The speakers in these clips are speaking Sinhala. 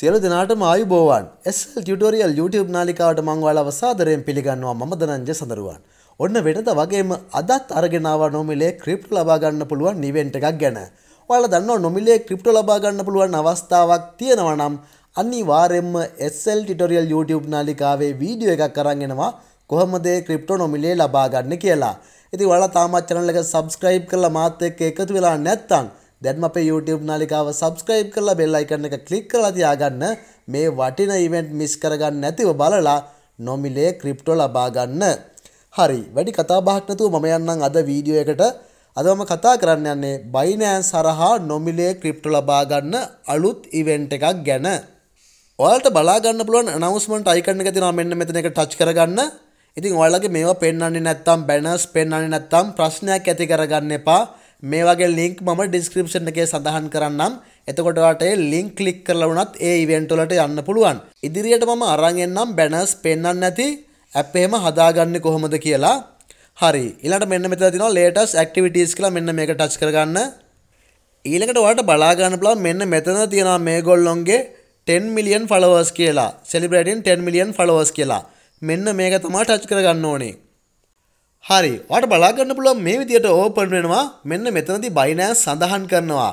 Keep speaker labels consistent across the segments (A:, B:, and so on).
A: සියලු දෙනාටම ආයුබෝවන් SL ටියුටෝරියල් YouTube නාලිකාවට මං ඔයාලව සාදරයෙන් පිළිගන්නවා මම දනංජ සඳරුවන්. ඔන්න වෙනද වගේම අදත් අරගෙන ආවා නොමිලේ ක්‍රිප්ටෝ ලබා ගන්න පුළුවන් ඉවෙන්ට් එකක් ගැන. ඔයාලා දන්නවා නොමිලේ ක්‍රිප්ටෝ ලබා ගන්න පුළුවන් අවස්ථාවක් තියෙනවා නම් අනිවාර්යයෙන්ම SL ටියුටෝරියල් YouTube නාලිකාවේ වීඩියෝ එකක් අරන් එනවා කොහොමද ඒ ක්‍රිප්ටෝ නොමිලේ ලබා ගන්න කියලා. ඉතින් ඔයාලා තාමත් channel එක subscribe කරලා මාත් එක්ක එකතු වෙලා නැත්නම් දැන්ම අපේ YouTube නාලිකාව subscribe කරලා bell icon එක click කරලා තියාගන්න මේ වටින event miss කරගන්න නැතිව බලලා නොමිලේ crypto ලබා ගන්න. හරි වැඩි කතා බහක් නැතුව මම යන්නම් අද වීඩියෝ එකට අද මම කතා කරන්න යන්නේ Binance හරහා නොමිලේ crypto ලබා ගන්න අලුත් event එකක් ගැන. ඔයාලට බලාගන්න පුළුවන් announcement icon එක තියෙනවා මෙන්න මෙතන එක touch කරගන්න. ඉතින් ඔයාලගේ මේවා පෙන්වන්නේ නැත්තම් banners පෙන්වන්නේ නැත්තම් ප්‍රශ්නයක් ඇති කරගන්න එපා. මේ වගේ ලින්ක් මම ඩිස්ක්‍රිප්ෂන් එකේ සඳහන් කරන්නම් එතකොට ඔයාලට ඒ ලින්ක් ක්ලික් කරලා වුණත් ඒ ඉවෙන්ට් වලට යන්න පුළුවන් ඉදිරියට මම අරන් එන්නම් බැනර්ස් පෙන්වන්න නැති ඇප් එහෙම හදාගන්නේ කොහොමද කියලා හරි ඊළඟට මෙන්න මෙතන තියෙනවා latest activities කියලා මෙන්න මේක ටච් කරගන්න ඊළඟට ඔයාලට බලා ගන්න පුළුවන් මෙන්න මෙතන තියෙනවා මේගොල්ලොන්ගේ 10 million followers කියලා celebrating 10 million followers කියලා මෙන්න මේක තමයි ටච් කරගන්න ඕනේ හරි ඔයාට බලා ගන්න පුළුවන් මේ විදියට ඕපන් වෙනවා මෙන්න මෙතනදී Binance සඳහන් කරනවා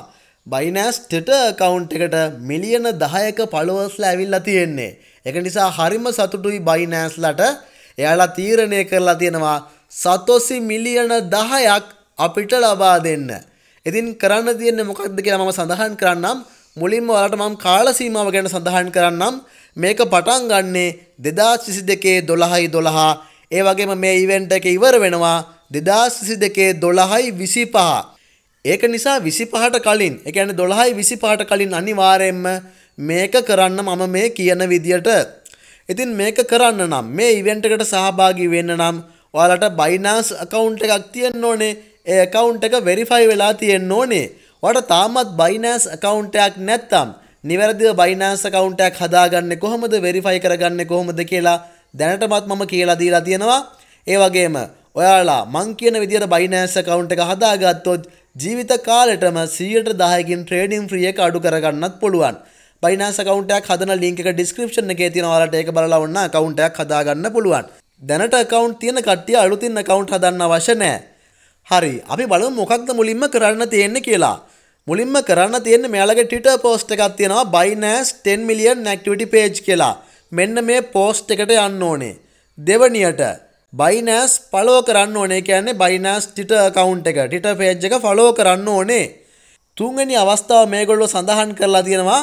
A: Binance Tether account එකට මිලියන 10ක followers ලා ඇවිල්ලා තියෙන්නේ. ඒක නිසා හරිම සතුටුයි Binance ලට. එයාලා තීරණය කරලා තියෙනවා සතොසි මිලියන 10ක් අපිට ලබා දෙන්න. ඉතින් කරන්න තියෙන්නේ මොකක්ද කියලා මම සඳහන් කරන්නම්. මුලින්ම ඔයාලට මම කාල සීමාව ගැන සඳහන් කරන්නම්. මේක පටන් ගන්නේ 2022 12 12 ඒ වගේම මේ ඉවෙන්ට් එක ඉවර වෙනවා 2022 12යි 25. ඒක නිසා 25ට කලින්, ඒ කියන්නේ 12යි 25ට කලින් අනිවාර්යයෙන්ම මේක කරන්න මම මේ කියන විදියට. ඉතින් මේක කරන්න නම් මේ ඉවෙන්ට් එකට සහභාගී වෙන්න නම් ඔයාලට Binance account එකක් තියෙන්න ඕනේ. ඒ account එක verify වෙලා තියෙන්න ඕනේ. ඔයාලට තාමත් Binance account එකක් නැත්නම් නිවැරදිව Binance account එකක් හදාගන්නේ කොහොමද verify කරගන්නේ කොහොමද කියලා දැනටමත් මම කියලා දීලා තියෙනවා. ඒ වගේම ඔයාලා මං කියන විදිහට Binance account එක හදාගත්තොත් ජීවිත කාලෙටම 110කින් ට්‍රේඩින් ෆ්‍රී එක අඩු කරගන්නත් පුළුවන්. Binance account එකක් හදන link එක description එකේ තියෙන ඔයාලට ඒක බලලා වුණා account එකක් හදාගන්න පුළුවන්. දැනට account තියෙන කට්ටිය අලුතින් account හදන්න අවශ්‍ය නැහැ. හරි අපි බලමු මොකක්ද මුලින්ම කරන්න තියෙන්නේ කියලා. මුලින්ම කරන්න තියෙන්නේ මෙයාලගේ Twitter post එකක් තියෙනවා Binance 10 million activity page කියලා. මෙන්න මේ පෝස්ට් එකට යන්න ඕනේ. දෙවනියට බයිනෑස් පලෝ කරන්න ඕනේ කියන්නේ බයිනෑස් ටිට කවුන්් එක ටිට පේජ් එක ෆලෝ කරන්න ඕනේ. තුන්ගනි අවස්ථාව මේගොල්ලො සඳහන් කරලා තියෙනවා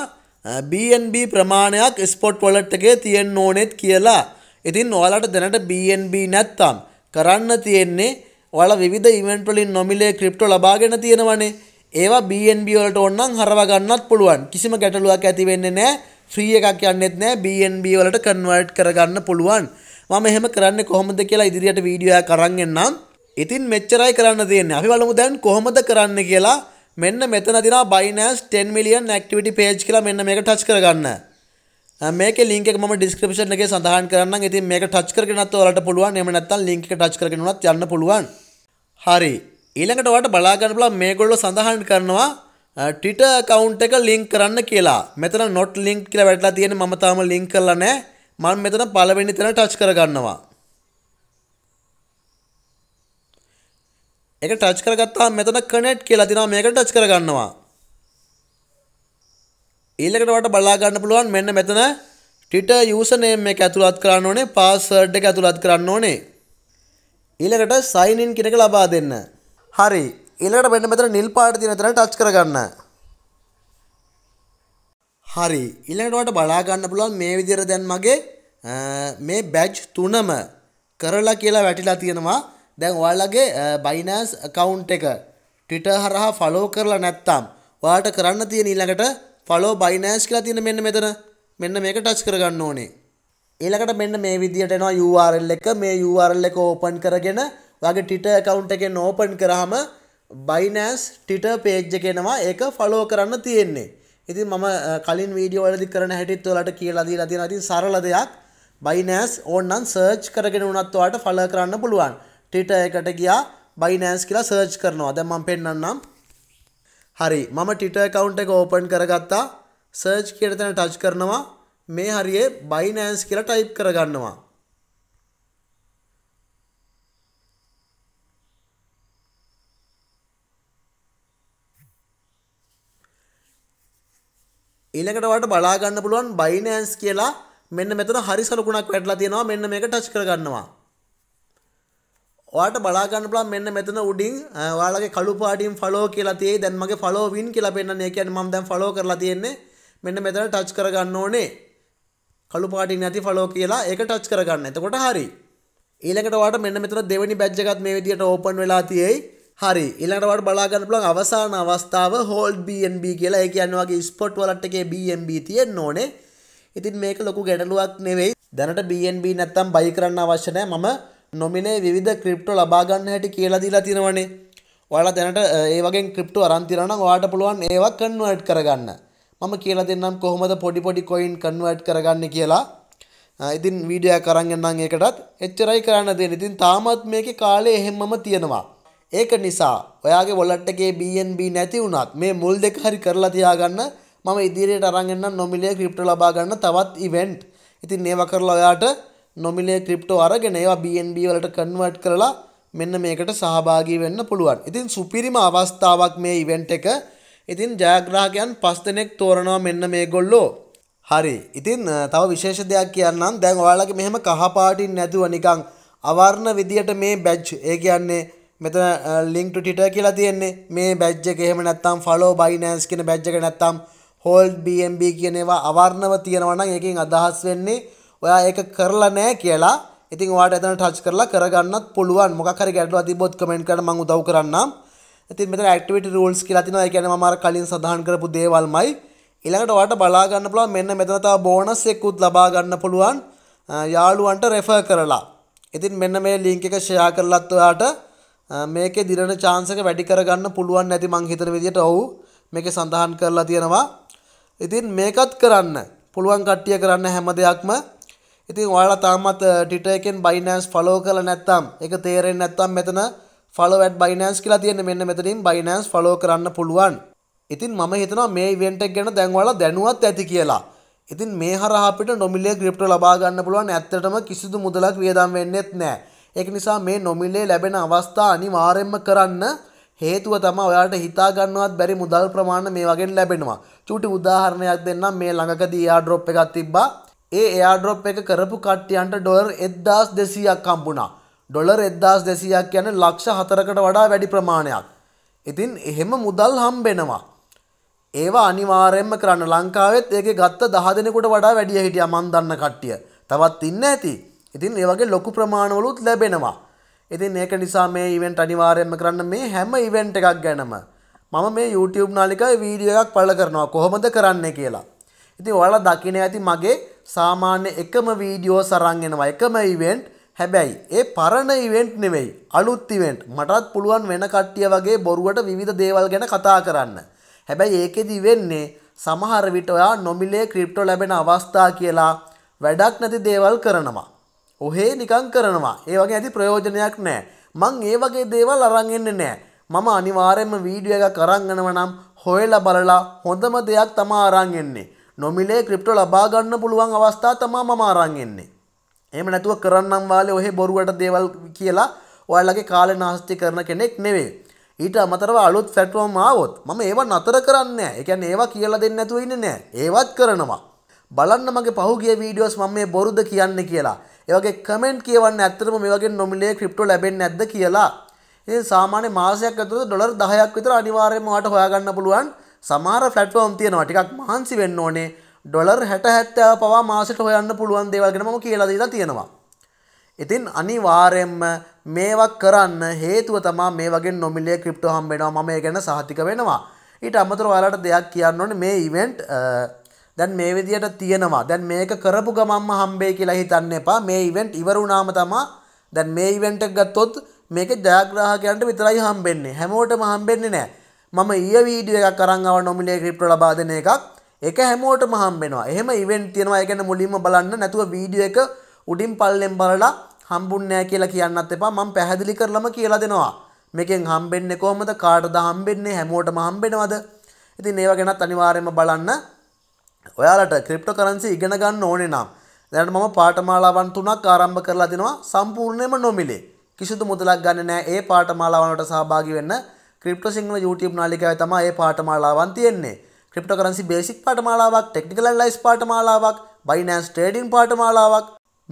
A: BNB ප්‍රමාණයක් ස්පොට් වලට් එකේ තියෙන් ඕනෙත් කියලා. ඉතින් ඔයාලට දැනට BNB නැත්තම් කරන්න තියෙන්නේ ඔයාල විවිධ ඉවෙන්ට් වලින් නොමිලේ ක්‍රිප්ටෝ ලබාගෙන තියෙනවනේ. ඒවා BNB වලට ඕනනම් හරව ගන්නත් පුළුවන්. කිසිම ගැටලුවක් ඇති වෙන්නේ නැහැ. ෆ්‍රී එකක් යන්නෙත් නෑ BNB වලට කන්වර්ට් කරගන්න පුළුවන් මම එහෙම කරන්නේ කොහොමද කියලා ඉදිරියට වීඩියෝ එකක් අරන් එන්නම් ඉතින් මෙච්චරයි කරන්න තියෙන්නේ අපි බලමු දැන් කොහොමද කරන්න කියලා මෙන්න මෙතන තියෙනවා Binance 10 million activity page කියලා මෙන්න මේක ටච් කරගන්න මේක ලින්ක් එක මම ඩිස්ක්‍රිප්ෂන් එකේ සඳහන් කරන්නම්. ඉතින් මේක ටච් කරගෙනත් ඔයාලට පුළුවන්. එහෙම නැත්නම් ලින්ක් එක ටච් කරගෙන උනත් යන්න පුළුවන්. හරි. ඊළඟට ඔයාලට බලා ගන්න පුළුවන් මේගොල්ලෝ සඳහන් කරනවා ටිට කවුන්් එක ලිින්ක් කරන්න කියලා මෙතන නොට් ලිින්ක් කියල වැටලා තියෙන ම තාම ලිින්ක් කරලා නෑ මන් මෙතන පලවෙනි තෙන ටච් කරගන්නවා එක ටච් කරගත්තා මෙතන කනෙට් කියලා තිනවා මේක ටච් කරගන්නවා ඊලකටවට බලාගන්න පුළුවන් මෙන්න මෙතන ටිට යසනේම එක ඇතුළත් කරන්න ඕනේ පාසර්ඩ් එක ඇතුළත් කරන්න ඕනේ ඊලකට සයිනින් කෙනෙක ලබා දෙන්න හරි ඊළඟට මෙන්න මෙතන නිල් පාට තියෙන තැන ටච් කරගන්න. හරි ඊළඟට ඔයාලට බලා ගන්න පුළුවන් මේ විදිහට දැන් මගේ මේ බැජ් තුනම කරලා කියලා වැටිලා තියෙනවා. දැන් ඔයාලගේ Binance account එක Twitter හරහා follow කරලා නැත්නම් ඔයාලට කරන්න තියෙන ඊළඟට follow Binance කියලා තියෙන මෙන්න මෙතන මෙන්න මේක ටච් කරගන්න ඕනේ. ඊළඟට මෙන්න මේ විදිහට එනවා URL එක මේ URL එක open කරගෙන ඔයාගේ Twitter account එකෙන් open කරාම බයිනෑස් ටිට පේජ්ජ කෙනවා ඒක ෆලෝ කරන්න තියෙන්නේ ඉතින් මම කලින් වීඩියෝලදි කරන හැටිත් වලට කියලදී ලදී නති සරල දෙයක් බයිනෑස් ඕන්නන් සර්ච් කරගෙන උනත්වාට ෆල කරන්න පුළුවන් ටිට එකට ගියා බයිනෑස් කියලා සර්ච් කරනවා දැම්මම් පෙන්න්නම් හරි මම ටිට කවුන්් එක ඕපන් කරගත්තා සර්ච් කියටතන ටච් කරනවා මේ හරියේ බයිනෑන්ස් කියලා ටයිප් කරගන්නවා ඊළඟට වට බලාගන්න පුළුවන් බයිනෑන්ස් කියලා මෙන්න මෙතන හරි සලකුණක් වැටලා තියෙනවා මෙන්න මේක ටච් කරගන්නවා. ඔයාට බලාගන්න පුළුවන් මෙන්න මෙතන උඩින් ඔයාලගේ කළු පාටින් ෆලෝ කියලා තියෙයි. දැන් මගේ ෆලෝ වින් කියලා පෙන්නන්නේ. ඒ කියන්නේ මම දැන් ෆලෝ කරලා තියෙන්නේ. මෙන්න මෙතන ටච් කරගන්න ඕනේ. කළු පාටින් නැති ෆලෝ කියලා ඒක ටච් කරගන්න. එතකොට හරි. ඊළඟට ඔයාට මෙන්න මෙතන දෙවෙනි බැජ් එකත් මේ විදිහට ඕපන් වෙලා තියෙයි. හරි ඉලටවට බලාගන්න පුළන් අවසාන අවස්ථාව හෝල් BNB කියලා ඒ කියන්න වගේ ස්පොට් වලට එකේ BNB තියෙන්න ඕනේ ඉතින් මේක ලොකු ගැටලුවක් නෙවෙයි දැනට BNB නැත්තම් බයි කරන්න අවශ්‍ය නැහැ මම නොමිනේ විවිධ ක්‍රිප්ටෝ ලබා ගන්න හැටි කියලා දීලා තිනවනේ ඔයාලා දැනට ඒ වගේ ක්‍රිප්ටෝ අරන් තියනවා නම් ඔයාලට පුළුවන් ඒවා කන්වර්ට් කරගන්න මම කියලා දෙන්නම් කොහොමද පොඩි පොඩි කොයින් කන්වර්ට් කරගන්නේ කියලා ඉතින් වීඩියෝ කරන් යනනම් ඒකටත් එච්චරයි කරන්න දෙන්නේ. ඉතින් තාමත් මේකේ කාලේ එහෙම්මම තියෙනවා. ඒක නිසා ඔයාගේ වොලට් එකේ BNB නැති වුණත් මේ මුල් දෙක හරි කරලා තියාගන්න මම ඉදිරියට අරන් එන්නම් නොමිලේ ක්‍රිප්ටෝ ලබා ගන්න තවත් ඉවෙන්ට්. ඉතින් ඒවා කරලා ඔයාට නොමිලේ ක්‍රිප්ටෝ අරගෙන ඒවා BNB වලට කන්වර්ට් කරලා මෙන්න මේකට සහභාගී වෙන්න පුළුවන්. ඉතින් සුපිරිම අවස්ථාවක් මේ ඉවෙන්ට් එක. ඉතින් ජයග්‍රාහකයන් 5 දෙනෙක් තෝරනවා මෙන්න මේගොල්ලෝ. හරි. ඉතින් තව විශේෂ දෙයක් කියන්නම්. දැන් ඔයාලගේ මෙහෙම කහපාටින් නැතුව නිකන් අවර්ණ විදියට මේ බැජ් ඒ කියන්නේ මෙතන ලින්ක්ට ටිට කියලා තියෙන්නේ මේ බැජ්ජ එකහෙම නැත්තම් ෆලෝ බයිනෑන්ස් කියන බැජ්ජ එක නැත්තම් හෝල්ඩ් BMB කියන ඒවා අවර්ණව තියෙනවා නම් ඒකෙන් අදහස් වෙන්නේ ඔයා ඒක කරලා නැහැ කියලා. ඉතින් ඔයාට එතන ටච් කරලා කරගන්නත් පුළුවන්. මොකක් හරි ගැටලුවක් තිබ්බොත් කමෙන්ට් කරන්න මම උදව් කරන්නම්. ඉතින් මෙතන ඇක්ටිවිටි රූල්ස් කියලා තියෙනවා. ඒ කියන්නේ මම අර කලින් සඳහන් කරපු දේවල්මයි. ඊළඟට ඔයාට බලා ගන්න පුළුවන් මෙන්න මෙතන තව බෝනස් එකකුත් ලබා ගන්න පුළුවන්. යාළුවන්ට රෙෆර් කරලා. ඉතින් මෙන්න මේ ලින්ක් එක ෂෙයා කරලත් ඔයාට මේකේ දිරන chance එක වැඩි කරගන්න පුළුවන් නැති මං හිතන විදිහට ඔව් මේකේ සඳහන් කරලා තියෙනවා. ඉතින් මේකත් කරන්න පුළුවන් කට්ටිය කරන්න හැම දෙයක්ම. ඉතින් ඔයාලා තාමත් Twitter එකෙන් Binance follow කරලා නැත්නම් ඒක තේරෙන්නේ නැත්නම් මෙතන follow at Binance කියලා තියෙන මෙන්න මෙතනින් Binance follow කරන්න පුළුවන්. ඉතින් මම හිතනවා මේ ඉවෙන්ට් එක ගැන දැන් ඔයාලා දැනුවත් ඇති කියලා. ඉතින් මේ හරහා අපිට නොමිලේ ක්‍රිප්ටෝ ලබා ගන්න පුළුවන්. ඇත්තටම කිසිදු මුදලක් වියදම් වෙන්නේත් නැහැ. ඒක නිසා මේ නොමිලේ ලැබෙන අවස්ථා අනිවාර්යෙන්ම කරන්න හේතුව තම ඔයාට හිතා ගන්නවත් බැරි මුදල් ප්‍රමාණ මේ වගේ ලැබෙනවා. චූටි උදාහරණයක් දෙන්නම් මේ ළඟකදී airdrop එකක් තිබ්බා. ඒ airdrop එක කරපු කට්ටියන්ට ඩොලර් 1200ක් හම්බුණා. ඩොලර් 1200ක් කියන්නේ ලක්ෂ 4කට වඩා වැඩි ප්‍රමාණයක්. ඉතින් එහෙම මුදල් හම්බෙනවා. ඒවා අනිවාර්යෙන්ම කරන්න ලංකාවෙත් ඒකේ ගත්ත 10 දෙනෙකුට වඩා වැඩිය හිටියා මන් දන්න කට්ටිය. තවත් ඉන්න ඇති. ඉතින් ඒ වගේ ලොකු ප්‍රමාණවලුත් ලැබෙනවා. ඉතින් ඒක නිසා මේ ඉවෙන්ට් අනිවාර්යයෙන්ම කරන්න මේ හැම ඉවෙන්ට් එකක් ගැනම මම මේ YouTube නාලිකාවේ වීඩියෝ එකක් පළ කරනවා කොහොමද කරන්නේ කියලා. ඉතින් ඔයාලා දකින්න ඇති මගේ සාමාන්‍ය එකම වීඩියෝ සරන් එනවා එකම ඉවෙන්ට්. හැබැයි ඒ පරණ ඉවෙන්ට් නෙවෙයි අලුත් ඉවෙන්ට්. මටත් පුළුවන් වෙන කට්ටිය වගේ බොරුවට විවිධ දේවල් ගැන කතා කරන්න. හැබැයි ඒකෙදි වෙන්නේ සමහර විට ඔයා නොමිලේ ක්‍රිප්ටෝ ලැබෙන අවස්ථා කියලා වැඩක් නැති දේවල් කරනවා. ඔහේ නිකං කරනවා ඒ වගේ ඇති ප්‍රයෝජනයක් නෑ මං ඒ වගේ දේවල් අරංගෙන්න නෑ මම අනිවාරයෙන්ම වීඩිය එක කරංගනව නම් හොයල බලලා හොඳම දෙයක් තමා අරංගෙන්නේ නොමිලේ ක්‍රිප්ට ලබාගන්න පුළුවන් අවස්ථා තමා මම අරංගෙන්නේ එම නැතුව කරන්නම් වාලේ ඔහේ බොරුවට දේවල් කියලා ඔයාලගේ කාලේ නාස්ති කරන කෙනෙක් නෙවෙයි ඊට අමතරව අලුත් ෆැටුවම් ආවොත් මම ඒවා නතර කරන්න එකැන ඒවා කියලා දෙන්න ඇතුව ඉන්න නෑ ඒවත් කරනවා. බලන්න මගේ පහුගේ වීඩියෝස් මම මේ බොරුද කියන්න කියලා ඒවගේ කමෙන්ට් කියවන්න ඇත්තරම මේ වගේ නොමිලේ ක්‍රිප්ටෝ ලැබෙන්නේ නැද්ද කියලා. ඒ සාමාන්‍ය මාසයක් ඇතුළත ඩොලර් 10ක් විතර අනිවාර්යයෙන්ම ඔයාලට හොයාගන්න පුළුවන් සමහර ප්ලැට්ෆෝම් තියෙනවා. ටිකක් මහන්සි වෙන්න ඕනේ. ඩොලර් 60 70 පවා මාසෙට හොයන්න පුළුවන් දේවල් ගැන මම කියලා දීලා තියෙනවා. ඉතින් අනිවාර්යයෙන්ම මේවා කරන්න හේතුව තමා මේ වගේ නොමිලේ ක්‍රිප්ටෝ හම්බ වෙනවා. මම ඒ ගැන සහතික වෙනවා. ඊට අමතරව ඔයාලට දෙයක් කියන්න ඕනේ මේ ඉවෙන්ට් දැන් මේ විදියට තියෙනවා. දැන් මේක කරපු ගමන්ම හම්බෙයි කියලා හිතන්න එපා. මේ ඉවෙන්ට් ඉවර වුණාම තමයි දැන් මේ ඉවෙන්ට් එක ගත්තොත් මේකේ ජයග්‍රාහකයන්ට විතරයි හම්බෙන්නේ. හැමෝටම හම්බෙන්නේ නැහැ. මම ඊයේ වීඩියෝ එකක් අරන් ආව නොමිනේ ක්‍රිප්ටෝ ලබා දෙන එකක්. ඒක හැමෝටම හම්බෙනවා. එහෙම ඉවෙන්ට් තියෙනවා. ඒ කියන්නේ මුලින්ම බලන්න නැතුව වීඩියෝ එක උඩින් පල්ලෙන් බලලා හම්බුන්නේ නැහැ කියලා කියන්නත් එපා. මම පැහැදිලි කරලම කියලා දෙනවා. මේකෙන් හම්බෙන්නේ කොහොමද? කාටද හම්බෙන්නේ? හැමෝටම හම්බෙනවද? ඉතින් ඒව ගැනත් අනිවාර්යයෙන්ම බලන්න. ඔයාලට ක්‍රිප්ට කරන්සි ඉගෙන ගන්න ඕනේ නම් දැනට මම පාඨමාලාවන් තුනක් ආරම්භ කරලා දෙනවා සම්පූර්ණයෙන්ම නොමිලේ. කිසිදු මුදලක් ගන්න නෑ ඒ පාඨමාලාවන්ට සහභාගී වෙන්න ක්‍රිප්ට සිංහල YouTube නාලිකාවේ තමයි මේ පාඨමාලාවන් තියෙන්නේ. ක්‍රිප්ට කරන්සි බේසික් පාඨමාලාවක්, ටෙක්නිකල් ඇනලයිස් පාඨමාලාවක්, බයිනෑන්ස් ට්‍රේඩින් පාඨමාලාවක්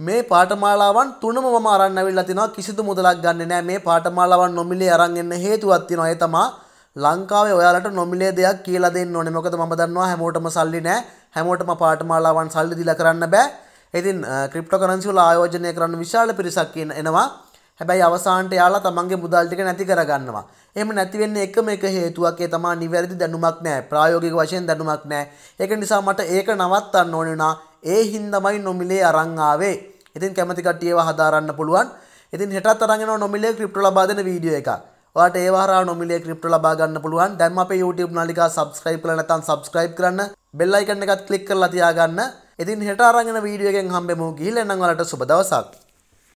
A: මේ පාඨමාලාවන් තුනම මම අරන් ඇවිල්ලා තිනවා කිසිදු මුදලක් ගන්නෙ නෑ මේ පාඨමාලාවන් නොමිලේ අරන් එන්න හේතුවක් තියෙනවා ඒ තමා ලංකාවේ ඔයාලට නොමිලේ දෙයක් කියලා දෙන්න ඕනේ මොකද මම දන්නවා හැමෝටම සල්ලි නෑ හැමෝටම පාටමාලාවන් සල්ලි දිල කරන්න බෑ ඉතින් ක්‍රිප්ට කරන්සිවල ආයෝජනය කරන්න විශාල පිරිසක් එනවා හැබැයි අවසාන්ට යාලා තමන්ගේ මුදල් ටික නැති කරගන්නවා. එහෙම නැති වෙන්නේ එකම එක හේතුවක් ඒ තමා නිවැරදි දැනුමක් නැහැ. ප්‍රායෝගික වශයෙන් දැනුමක් නැහැ. ඒක නිසා මට ඒක නවත්තන්න ඕනේ වුණා. ඒ හින්දාමයි නොමිලේ අරන් ආවේ. ඉතින් කැමති කට්ටියව හදාරන්න පුළුවන්. ඉතින් හෙටත් අරන් එනවා නොමිලේ ක්‍රිප්ටෝ ලබා දෙන වීඩියෝ එකක්. ඔයාට ඒවාහරා නොමිලේ ක්‍රිප්ටෝ ලබා ගන්න පුළුවන්. දැන් අපේ YouTube නාලිකා subscribe කරලා නැත්නම් subscribe කරන්න. බෙල්ලයිකන්න එකත් කලික් කරලා තියාගන්න ඉතින් හෙට අරගෙන වීඩියෝ එකෙන් හම්බෙමු ගිහින් එන්නම් වලට සුබ දවසක්